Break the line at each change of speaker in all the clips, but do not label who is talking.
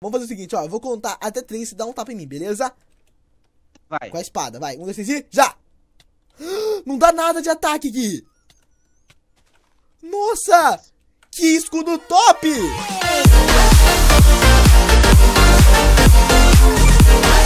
Vamos fazer o seguinte, ó. Eu vou contar até três e dá um tapa em mim, beleza? Vai. Com a espada, vai. Um, dois, três e... Já! Não dá nada de ataque, Gui! Nossa! Que escudo top!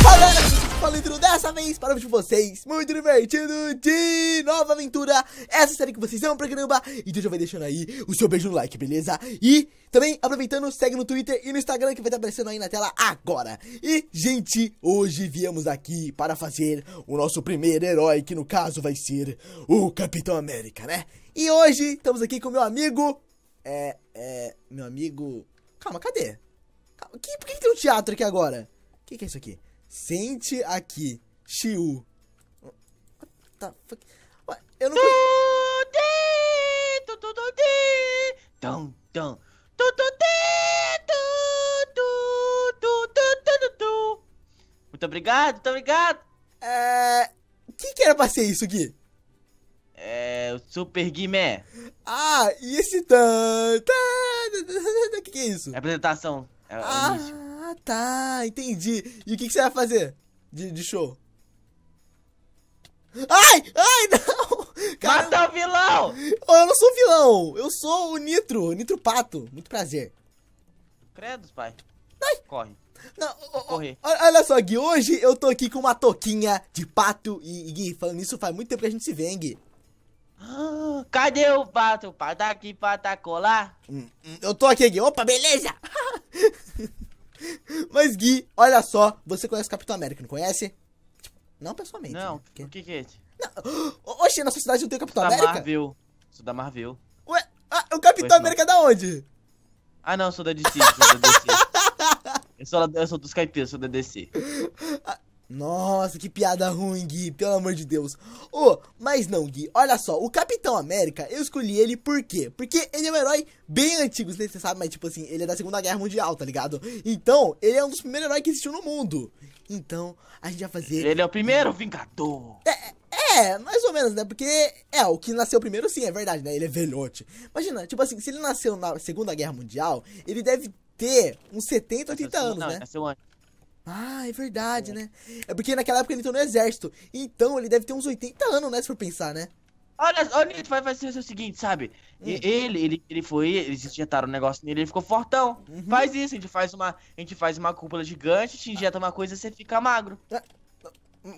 Fala, Palindro dessa vez para de vocês muito divertido de nova aventura. Essa série que vocês amam pra caramba. Então já vai deixando aí o seu beijo no like, beleza? E também aproveitando, segue no Twitter e no Instagram que vai estar tá aparecendo aí na tela agora. E, gente, hoje viemos aqui para fazer o nosso primeiro herói, que no caso vai ser o Capitão América, né? E hoje estamos aqui com meu amigo. É. É. Meu amigo. Calma, cadê? Calma, que, por que, que tem um teatro aqui agora? O que, que é isso aqui? Sente aqui, Shiu. What
the fuck? Eu não Tão, tão. Muito obrigado, muito obrigado. É... O que, que era pra ser isso, aqui? É... O Super Guimé. Ah,
e esse... O que, que é isso? É
apresentação.
É ah. o início. Ah, tá, entendi. E o que, que você vai fazer de, de show? Ai! Ai, não! Cara, Mata o vilão! Eu não sou vilão! Eu sou o Nitro, o Nitro Pato. Muito prazer.
Credos, pai. Ai. Corre. Não, Corre.
Olha só, Gui, hoje eu tô aqui com uma touquinha de pato. E, Gui, falando isso, faz muito tempo que a gente se vem, Gui?
Ah, cadê o pato? O pato tá aqui pra tá colar? Hum, hum,
eu tô aqui, Gui. Opa, beleza! Mas, Gui, olha só, você conhece o Capitão América, não conhece?
Tipo, não pessoalmente. Não, né?
Porque... o que, que é isso? Não. Oxe, na sociedade não tem o Capitão sou América? Da
Marvel. Sou da Marvel.
Ué, ah, o Capitão pois América não. É da onde?
Ah, não, sou da DC, sou da DC. eu, sou, eu sou dos caipiras, sou da DC.
Ah, nossa, que piada ruim, Gui, pelo amor de Deus. Oh, mas não, Gui, olha só, o Capitão América, eu escolhi ele por quê? Porque ele é um herói bem antigo, você sabe, mas tipo assim, ele é da Segunda Guerra Mundial, tá ligado? Então, ele é um dos primeiros heróis que existiu no mundo. Então, a gente vai fazer... Ele é o primeiro
Vingador. É, é,
é mais ou menos, né? Porque, é, o que nasceu primeiro sim, é verdade, né? Ele é velhote. Imagina, tipo assim, se ele nasceu na Segunda Guerra Mundial, ele deve ter uns 70, 80 anos, né? Nasceu antes. Ah, é verdade, é. né? É porque naquela época ele entrou no exército. Então ele deve ter uns 80 anos, né? Se for pensar, né? Olha, olha, vai, vai fazer o seguinte, sabe? Hum.
Ele, ele, ele foi, eles injetaram um negócio nele, ele ficou fortão. Uhum. Faz isso, a gente faz uma, a gente faz
uma cúpula gigante, te injeta uma coisa e você fica magro.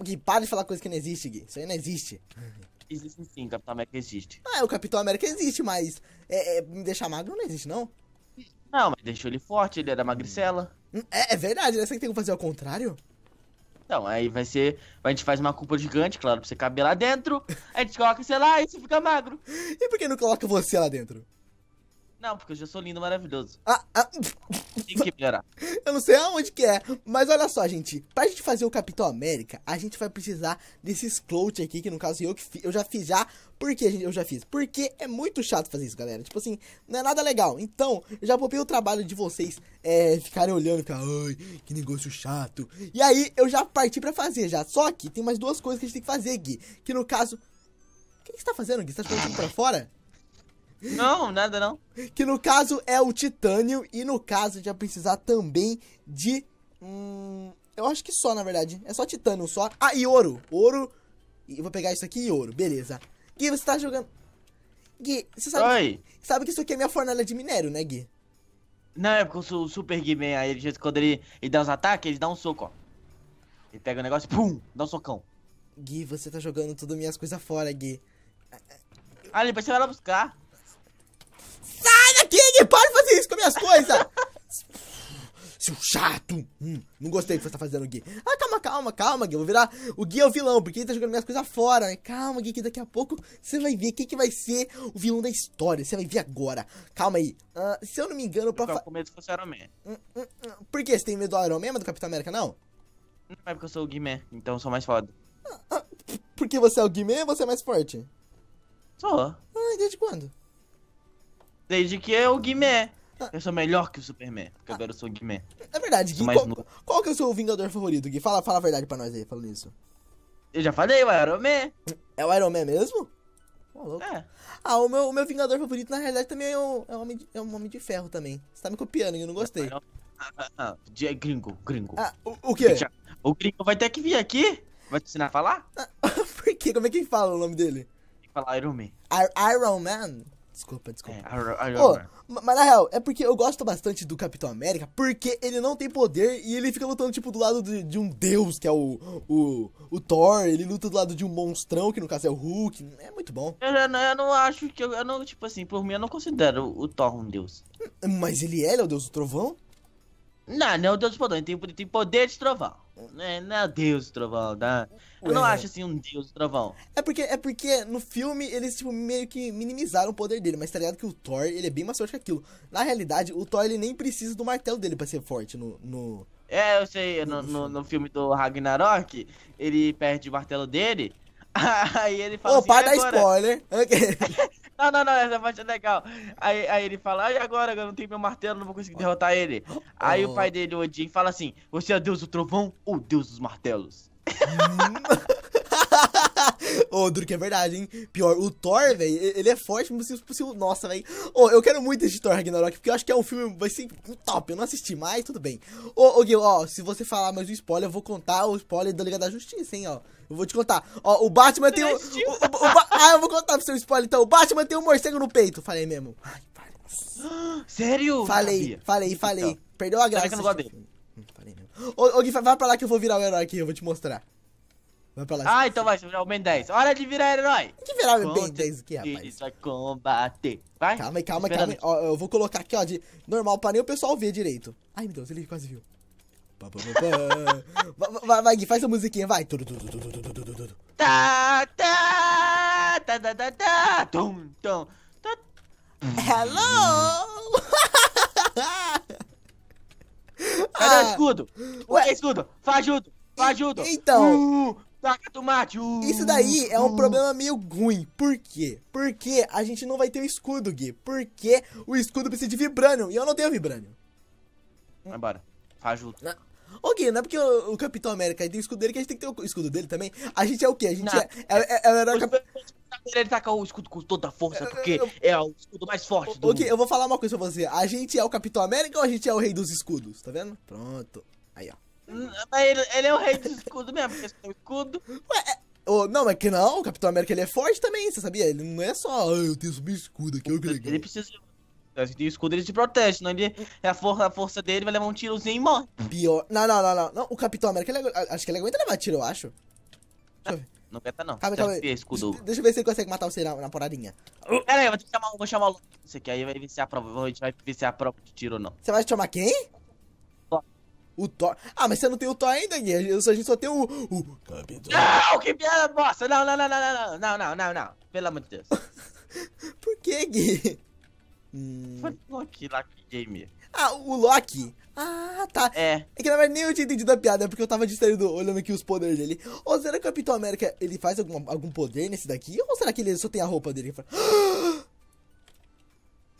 Gui, ah, ah, para de falar coisa que não existe, Gui. Isso aí não existe.
Existe sim, Capitão América existe.
Ah, o Capitão América existe, mas é, é, me deixar magro não existe, não.
Não, mas deixou ele forte, ele era magricela.
É, é verdade, né? Será que tem que fazer ao contrário?
Então, aí vai ser. A gente faz uma culpa gigante, claro, pra você caber lá dentro.
A gente coloca sei lá e você fica magro. E por que não coloca você lá dentro?
Não, porque eu já sou lindo, maravilhoso. Ah, ah. Tem que melhorar.
Eu não sei aonde que é, mas olha só, gente. Pra gente fazer o Capitão América, a gente vai precisar desses clout aqui, que no caso eu, que eu já fiz já. Por que eu já fiz? Porque é muito chato fazer isso, galera. Tipo assim, não é nada legal. Então, eu já poupei o trabalho de vocês é, ficarem olhando e ficar, ai, que negócio chato. E aí, eu já parti pra fazer já. Só que tem mais duas coisas que a gente tem que fazer, Gui. Que no caso... O que, que você tá fazendo, Gui? Você tá jogando pra fora? Não, nada não. Que no caso é o titânio e no caso já precisar também de hum, eu acho que só na verdade, é só titânio só. Ah, e ouro. Ouro. Eu vou pegar isso aqui e ouro, beleza. Gui, você tá jogando Gui, você sabe, Oi. sabe que isso aqui é minha fornalha de minério, né, Gui?
Não, é porque o Super Gui Guimê, né? aí ele, quando ele, ele dá os ataques, ele dá um soco, ó. Ele pega o negócio, pum, dá um socão.
Gui, você tá jogando tudo minhas coisas fora, Gui. Ah, depois você vai lá buscar isso com minhas coisas! Seu chato! Hum, não gostei do que você tá fazendo, Gui. Ah, calma, calma, calma, Gui. Eu vou virar. O Gui é o vilão, porque ele tá jogando minhas coisas fora, né? Calma, Gui, que daqui a pouco você vai ver quem que vai ser o vilão da história. Você vai ver agora. Calma aí. Uh, se eu não me engano, pra. Eu tô com medo se fosse o Iron Man. Hum, hum, hum. Por que? Você tem medo do Iron Man, mas do Capitão América, não?
Não é porque eu sou o Guimé, então eu sou mais foda. Ah,
ah, porque você é o Guimé você é mais forte? Sou. Ah, desde quando? Desde que é o Guimé. Eu sou melhor que o Superman, porque ah. agora eu sou o Guimê. É verdade, Gui, qual, qual, que é o seu Vingador favorito, Gui? Fala, fala a verdade pra nós aí, falando isso. Eu já falei, o Iron Man. É o Iron Man mesmo? Oh, é. Ah, o meu, o meu Vingador favorito, na realidade, também é um, é, um homem, de, é um homem de ferro também. Você tá me copiando, eu não gostei. Ah, ah, ah
é gringo, gringo. Ah, o, o quê? O gringo vai ter que vir aqui? Vai te ensinar a falar?
Ah, por quê? Como é que fala o nome dele?
Tem que falar Iron Man.
Iron Man? Desculpa, desculpa.
É, I, I oh,
mas na real, é porque eu gosto bastante do Capitão América, porque ele não tem poder e ele fica lutando, tipo, do lado de, de um deus, que é o, o, o Thor, ele luta do lado de um monstrão, que no caso é o Hulk. É muito bom.
Eu, eu, eu não acho que. Eu, eu, não, tipo assim, por mim eu não considero o, Thor um deus. Mas ele é, ele é o deus do trovão?
Não, não é o deus do trovão, ele tem, ele tem poder de trovão.
É, não é Deus do Trovão, tá? Eu Ué. não acho assim um Deus do Trovão.
É porque, é porque no filme eles tipo, meio que minimizaram o poder dele, mas tá ligado que o Thor ele é bem mais forte que aquilo. Na realidade, o Thor ele nem precisa do martelo dele pra ser forte no. no...
É, eu sei, no, no, no filme do Ragnarok, ele perde o martelo dele Aí
ele fala Opa, assim, dá spoiler.
não, não, não, essa parte é legal. Aí, aí ele fala, e agora? Eu não tenho meu martelo, não vou conseguir derrotar ele. Aí o pai dele, o Odin,
fala assim, você é o deus do trovão ou o deus dos martelos? Ô, duro que é verdade, hein? Pior, o Thor, velho, ele é forte, mas possível. Nossa, velho. Ô, oh, eu quero muito esse Thor Ragnarok, porque eu acho que é um filme, vai ser top. Eu não assisti mais, tudo bem. Ô, oh, Gil, ó, se você falar mais um spoiler, eu vou contar o spoiler da Liga da Justiça, hein, ó. Eu vou te contar. Ó, o Batman tem um. O, o, o, ah, eu vou contar pro seu spoiler então. O Batman tem um morcego no peito. Falei mesmo. Ai,
parece.
Sério? Falei, falei, falei. Então, Perdeu a graça. Será que eu não gosto hum, Falei mesmo. Ô, Gui, vai pra lá que eu vou virar o herói aqui, eu vou te mostrar. Vai pra lá. Ah, gente. então vai, virar o Ben 10. Hora de virar herói. Que virar o Ben 10 aqui,
rapaz? Isso vai combater. Vai. Calma
aí, calma, calma. Ó, eu vou colocar aqui, ó, de normal pra nem o pessoal ver direito. Ai, meu Deus, ele quase viu. Vai, vai, Gui, faz a musiquinha, vai. Tá, tá, tá, tá, tá, tá, tum, tum, Hello! Cadê o ah. escudo? O que é escudo? Fajudo, fajudo. Então... Uh, tomate. Uh. isso daí é um problema meio ruim. Por quê? Porque a gente não vai ter o escudo, Gui. Porque o escudo precisa de vibranium e eu não tenho vibranium.
Vai embora. Fajuto.
Ô Gui, não é porque o, o, Capitão América tem o escudo dele que a gente tem que ter o escudo dele também. A gente é o quê? A gente não, é, é, é, é, é o
Ele taca o escudo com toda a força, é, porque é o escudo mais
forte do Ok, eu vou falar uma coisa pra você. A gente é o Capitão América ou a gente é o rei dos escudos? Tá vendo? Pronto. Aí, ó.
Hum, mas ele, ele é o rei dos escudos mesmo, porque tem o escudo. Ué,
Oh, não, é que não, o Capitão América ele é forte também, você sabia? Ele não é só, ah, eu tenho um escudo aqui, olha que legal. Ele precisa
e o escudo ele te protege, ele, é a, força a força dele vai levar um tirozinho e morre.
Pior. Não, não, não, não. não o Capitão América, ele, acho que ele aguenta levar tiro, eu acho. Deixa eu ver.
Não aguenta não. Calma, calma. Escudo.
Deixa eu ver se ele consegue matar você na, na poradinha. Pera aí, eu vou chamar, vou chamar o Loki.
Isso aqui, aí vai vencer a prova. A gente vai vencer a prova de tiro ou não.
Você vai chamar quem? O Thor. Ah, mas você não tem o Thor ainda, Gui. A gente só tem o. O Capitão. Não, que piada bosta!
Não, não, não, não, não, não, não, não, não, não. Pelo amor de Deus. Por que,
Gui? Hum. Mas
Loki, Loki
Game. Ah, o Loki? Ah, tá. É. É que na verdade nem eu tinha entendido a piada, porque eu tava distraído olhando aqui os poderes dele. Ou será que o Capitão América ele faz algum, algum poder nesse daqui? Ou será que ele só tem a roupa dele? Fala, ah,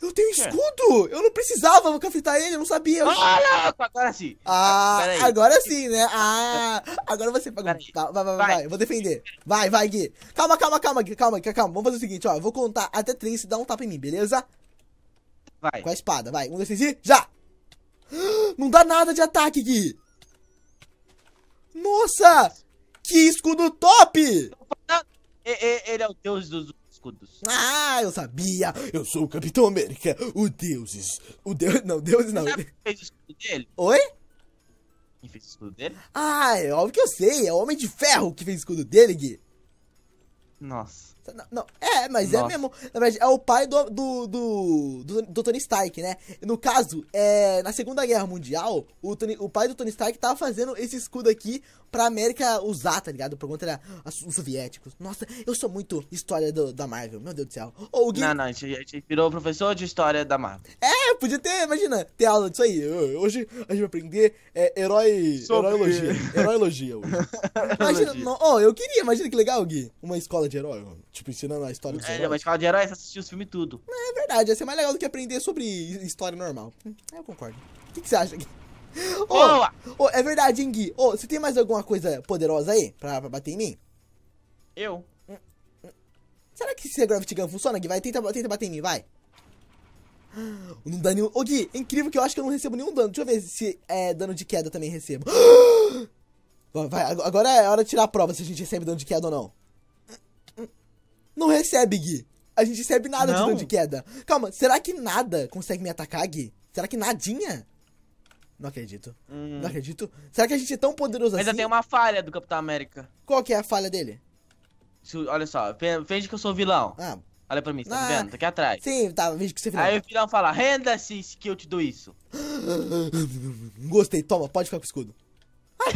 Eu tenho escudo! Eu não precisava, vou ele, eu não sabia. Ah, louco, agora sim. Ah, agora sim, né? Ah, agora você pagou. Tá, vai, vai, vai, vai, eu vou defender. Vai, vai, Gui. Calma, calma, calma, Gui, calma, calma. Vamos fazer o seguinte, ó. Eu vou contar até três e dá um tapa em mim, beleza? Vai. Com a espada, vai. Um, dois, três e... Já! Não dá nada de ataque aqui. Nossa! Que escudo top! Ele é o deus dos escudos. Ah, eu sabia! Eu sou o Capitão América, o deuses. O deus... Não, deuses não. Você fez o escudo dele? Oi? Quem fez o escudo dele? Ah, é óbvio que eu sei. É o Homem de Ferro que fez o escudo dele, Gui. Nossa. Não, não, é, mas é Nossa. é mesmo. Na verdade, é o pai do, do, do, do, do Tony Stark, né? No caso, é, na Segunda Guerra Mundial, o, Tony, o pai do Tony Stark tava fazendo esse escudo aqui pra América usar, tá ligado? Por contra os soviéticos. Nossa, eu sou muito história do, da Marvel, meu Deus do céu.
Ou Gui... Não, não, a gente, a gente virou professor de história da Marvel.
É, podia ter, imagina, ter aula disso aí. Hoje a gente vai aprender é, herói. Herói elogia. Herói elogia imagina, oh, eu queria, imagina que legal, Gui. Uma escola de herói, mano. Tipo, ensinando a história dos é, heróis. É, mas fala de heróis, assistir os filmes tudo. É verdade, ia ser mais legal do que aprender sobre história normal. É, eu concordo. O que, que você acha, Gui? Boa! Oh, oh, é verdade, hein, Gui? Oh, você tem mais alguma coisa poderosa aí pra, pra bater em mim? Eu? Será que esse Gravity Gun funciona, Gui? Vai, tenta, tenta bater em mim, vai. Não dá nenhum... Ô, Gui, é incrível que eu acho que eu não recebo nenhum dano. Deixa eu ver se é dano de queda também recebo. Vai, agora é hora de tirar a prova se a gente recebe dano de queda ou não. Não recebe, Gui. A gente recebe nada não. de dano de queda. Calma, será que nada consegue me atacar, Gui? Será que nadinha? Não acredito. Hum. Não acredito. Será que a gente é tão poderoso assim? assim? Ainda tem uma falha do Capitão América. Qual que é a falha dele?
Se, olha só, veja que eu sou vilão. Ah. Olha pra mim, tá ah. vendo? Tá aqui atrás. Sim, tá,
veja que você é vilão. Aí o vilão fala, renda-se que eu te dou isso. Gostei, toma, pode ficar com o escudo.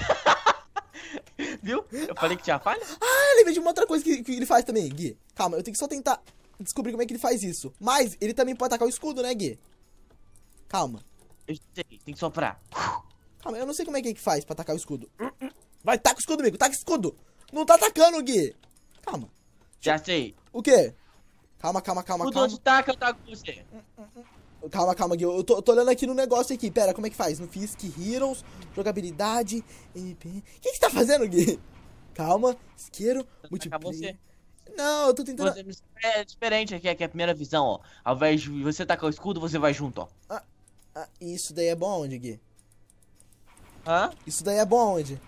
Viu? Eu falei que tinha falha?
Ah, veio de uma outra coisa que, que ele faz também, Gui. Calma, eu tenho que só tentar descobrir como é que ele faz isso. Mas ele também pode atacar o escudo, né, Gui? Calma. Eu sei, tem que soprar. Calma, eu não sei como é que ele faz pra atacar o escudo. Vai, taca o escudo, amigo, taca o escudo. Não tá atacando, Gui. Calma. Já sei. O quê? Calma, calma, calma, o calma. Quando
taca, eu taco você. Hum,
hum, hum. Calma, calma, Gui. Eu tô, tô olhando aqui no negócio aqui. Pera, como é que faz? No Fisk, Heroes, jogabilidade, MP. O que, você tá fazendo, Gui? Calma, isqueiro, tá multiplayer. Não, eu tô tentando. Você,
é diferente aqui, aqui é a primeira visão, ó. Ao invés de você
tacar tá o escudo, você vai junto, ó. Ah, ah isso daí é bom onde, Gui? Hã? Isso daí é bom onde?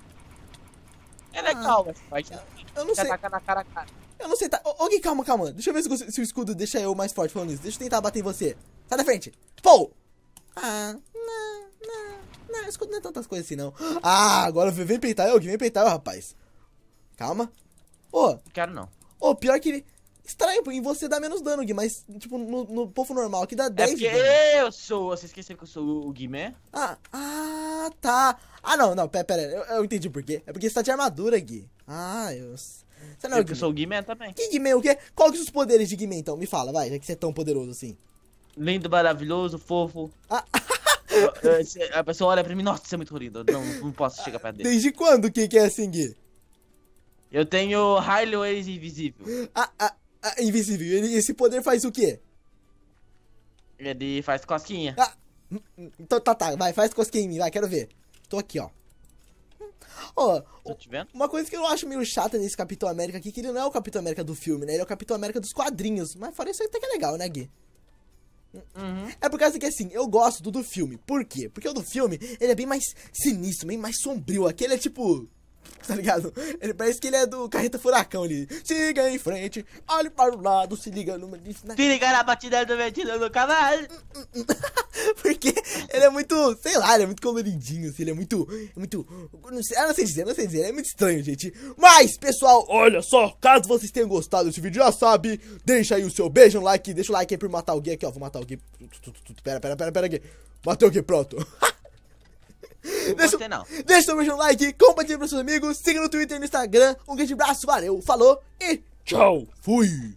É legal, ah, mas
Eu, não sei. Tacar na
cara, cara. Eu não sei, tá. Ô, Gui, calma, calma. Deixa eu ver se, se o escudo deixa eu mais forte falando isso. Deixa eu tentar bater em você. Sai da frente. Pou! Ah, não, não, não. Escuta, não é tantas coisas assim, não. Ah, agora vem peitar eu, vem peitar eu, rapaz. Calma. Ô. Oh. Quero não. Ô, oh, pior que... Estranho, em você dá menos dano, Gui, mas, tipo, no, no povo normal aqui dá 10 É que dano.
eu sou... Você esqueceu que eu sou o Guimê? Né?
Ah, ah, tá. Ah, não, não, pera, pera. Eu, eu entendi por quê. É porque você tá de armadura, Gui. Ah, eu... Você não é eu o Guimê. sou o Guimê também. Que Guimê, o quê? Qual que são os poderes de Guimê, então? Me fala, vai, já que você é tão poderoso assim
lindo, maravilhoso, fofo. Ah. A pessoa olha pra mim, nossa, você é muito lindo.
Não, não posso chegar perto dele. Desde quando que é assim, Gui? Eu tenho Highways Invisível. Ah, ah, ah, invisível. Ele, esse poder faz o quê?
Ele faz cosquinha. Ah,
tá, tá, tá, vai, faz cosquinha em mim, vai, quero ver. Tô aqui, ó. Ó, oh, uma coisa que eu acho meio chata nesse Capitão América aqui, que ele não é o Capitão América do filme, né? Ele é o Capitão América dos quadrinhos. Mas fora isso até que é legal, né, Gui? Uhum. É por causa que assim, eu gosto do do filme. Por quê? Porque o do filme, ele é bem mais sinistro, bem mais sombrio. Aquele é tipo. Tá ligado? Ele parece que ele é do Carreta Furacão ali. Siga em frente, olhe para o lado, se liga no. Né? Se liga na batida do ventilador do cavalo. Porque ele é muito, sei lá, ele é muito coloridinho, assim, ele é muito. É muito. Não sei, não sei dizer, não sei dizer, ele é muito estranho, gente. Mas, pessoal, olha só, caso vocês tenham gostado desse vídeo, já sabe, deixa aí o seu beijo, um like, deixa o like aí pra matar alguém aqui, ó. Vou matar alguém. Pera, pera, pera, pera aqui. Matei alguém, pronto. deixa, gostei, não. Deixa o mesmo like, compartilha para seus amigos, siga no Twitter e no Instagram. Um grande abraço, valeu, falou e tchau.
Fui.